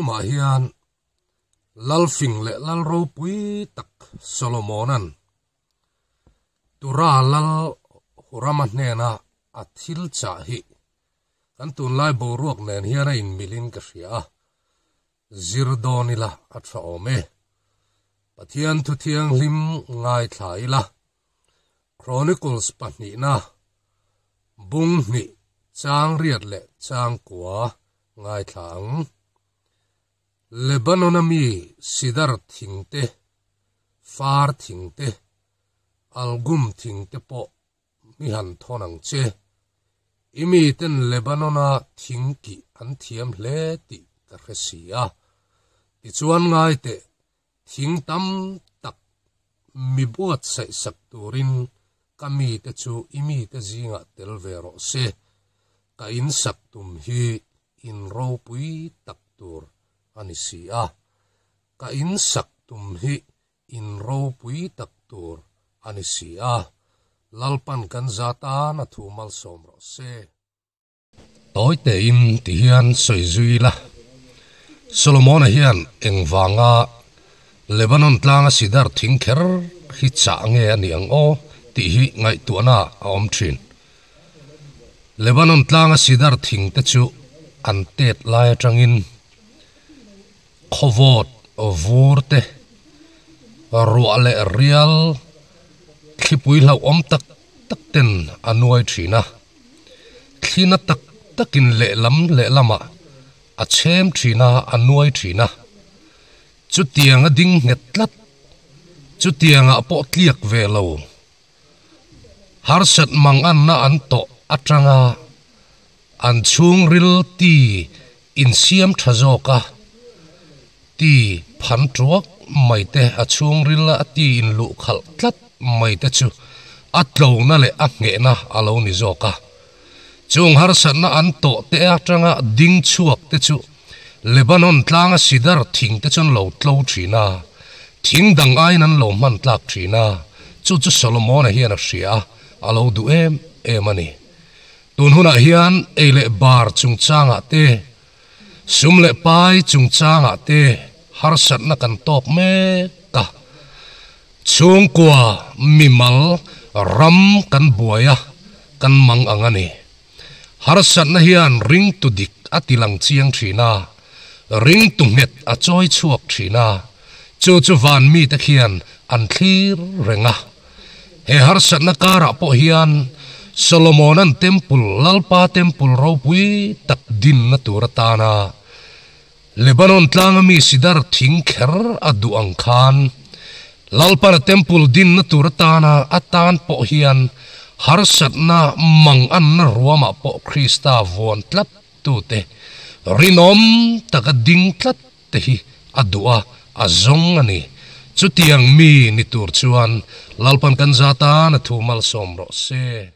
ุมาฮิอันลัลฟิงเลลลโรปุยตักโซโลมอนันตุราลัลฮุรามันเนนาอัทิลชาฮิขันตุนไลบูรุกเนนฮิอันอินมิลินกัสยาซิรดอนิลาอัตฟอมเอปัทยันทุทียงลิมไงทายลาครอนิคลส์ปันนีนาบุงนีจางเรียดเละจางกว่าไงทาง Lebanonami sidar thingte far thingte algum thingte po mi han thonang che imi ten Lebanona thingki an thiam hle ti ka khresia ti chuan ngai te thing tam tak mi buat sai sak turin kami te chu imi te zinga tel vero se ka in sak tum hi in ro pui tak tur ani si a ah. ka hi in pui taktur tur ani si ah. lalpan kan zata na tumal somro se toy te in ti hian soi zui la solomon hian engwanga lebanon tlanga sidar thingker hi cha nge ani ang o ti hi ngai tuana om thin lebanon tlanga sidar thing te chu an tet lai atangin khowot vurte ruale rial khipui lau om tak tak ten anuai thina thina tak takin le lam le lama a chem thina anuai thina chu tianga ding ngetlat chu tianga po tliak ve lo har sat mang an na an to atanga an chung ril ti in siam thazoka ti phan truak mai te a chung rila ti in lu khal tlat mai te chu a tlo na le a nge na alo ni zoka chung har san na an to te a tanga ding chuak te chu lebanon tlanga sidar thing te chon lo tlo na thing dang ai nan lo man tlak thina chu chu solomon a hian a shia alo du em em ani tun huna hian ele bar chung changa te sum le pai chung cha nga te har sat na kan tok me ka chung kwa mal, ram kan buaya kan mang angani har sat na hian ring tu dik atilang chiang thina ring tu net a choi chuak thina chu chu van mi ta khian an thlir renga he har sat na kara po hian solomon an temple lalpa temple ro pui ta din na tur ta na Lebanon tlang mi sidar thing kher adu ang khan lalpar temple din na tur ta na atan po hian har sat na mang an na ruama po krista von tlat tu te rinom taka ding tlat te hi adua azong ani chutiang mi ni tur chuan lalpan kan zata na thumal somro se